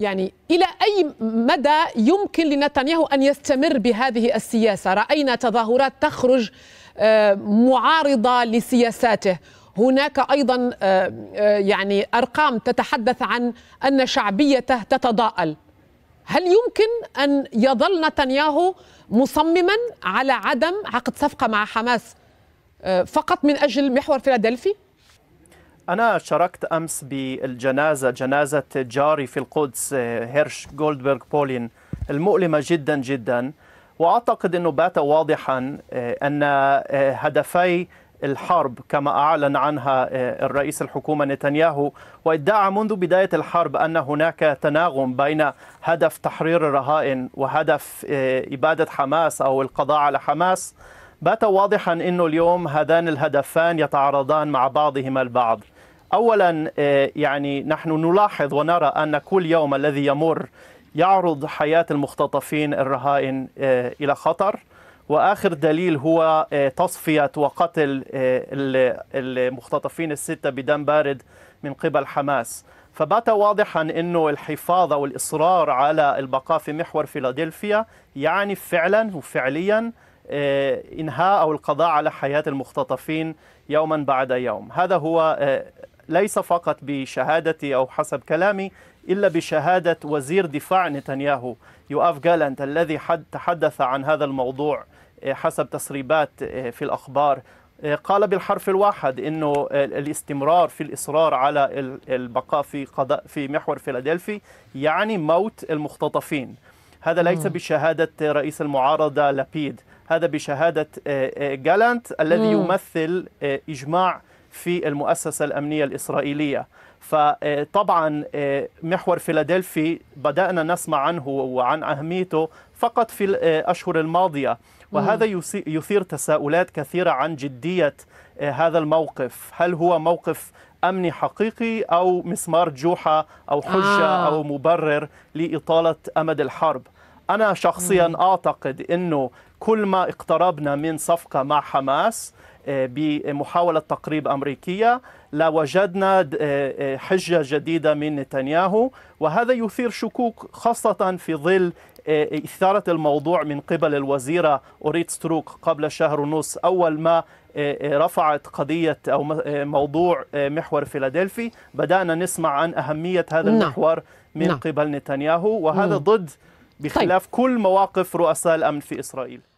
يعني إلى أي مدى يمكن لنتنياهو أن يستمر بهذه السياسة رأينا تظاهرات تخرج آه، معارضة لسياساته هناك أيضا آه، آه، يعني أرقام تتحدث عن أن شعبيته تتضاءل هل يمكن أن يظل نتنياهو مصمما على عدم عقد صفقة مع حماس فقط من أجل محور فيلادلفي؟ أنا شاركت أمس بالجنازة جنازة جاري في القدس آه، هيرش جولدبرغ بولين المؤلمة جدا جدا وأعتقد أنه بات واضحا آه، أن آه، هدفي الحرب كما أعلن عنها الرئيس الحكومة نتنياهو وادعى منذ بداية الحرب أن هناك تناغم بين هدف تحرير الرهائن وهدف إبادة حماس أو القضاء على حماس بات واضحا أنه اليوم هذان الهدفان يتعارضان مع بعضهما البعض اولا آه، يعني نحن نلاحظ ونرى ان كل يوم الذي يمر يعرض حياه المختطفين الرهائن آه، الى خطر واخر دليل هو آه، تصفيه وقتل المختطفين السته بدم بارد من قبل حماس فبات واضحا انه الحفاظ او الاصرار على البقاء في محور فيلادلفيا يعني فعلا وفعليا انهاء او القضاء على حياه المختطفين يوما بعد يوم، هذا هو ليس فقط بشهادتي أو حسب كلامي إلا بشهادة وزير دفاع نتنياهو يؤاف جالنت الذي تحدث عن هذا الموضوع آه، حسب تسريبات آه، في الأخبار آه، قال بالحرف الواحد انه الاستمرار في الاصرار على البقاء في قضاء في محور فيلادلفي يعني موت المختطفين هذا ليس بشهاده رئيس المعارضه لابيد هذا بشهاده جالانت الذي يمثل اجماع في المؤسسة الأمنية الإسرائيلية فطبعا آه، محور فيلادلفي بدأنا نسمع عنه وعن أهميته فقط في الأشهر آه، الماضية وهذا يثير تساؤلات كثيرة عن جدية آه، هذا الموقف هل هو موقف أمني حقيقي أو مسمار جوحة أو حجة آه. أو مبرر لإطالة أمد الحرب أنا شخصيا أعتقد أنه كل ما اقتربنا من صفقة مع حماس بمحاولة تقريب أمريكية لوجدنا آه، آه، حجة جديدة من نتنياهو وهذا يثير شكوك خاصة في ظل آه، إثارة الموضوع من قبل الوزيرة أوريت ستروك قبل شهر ونص أول ما رفعت قضية أو موضوع محور فيلادلفي بدأنا نسمع عن أهمية هذا نعم. المحور من نعم. قبل نتنياهو وهذا ضد طيب. بخلاف كل مواقف رؤساء الأمن في إسرائيل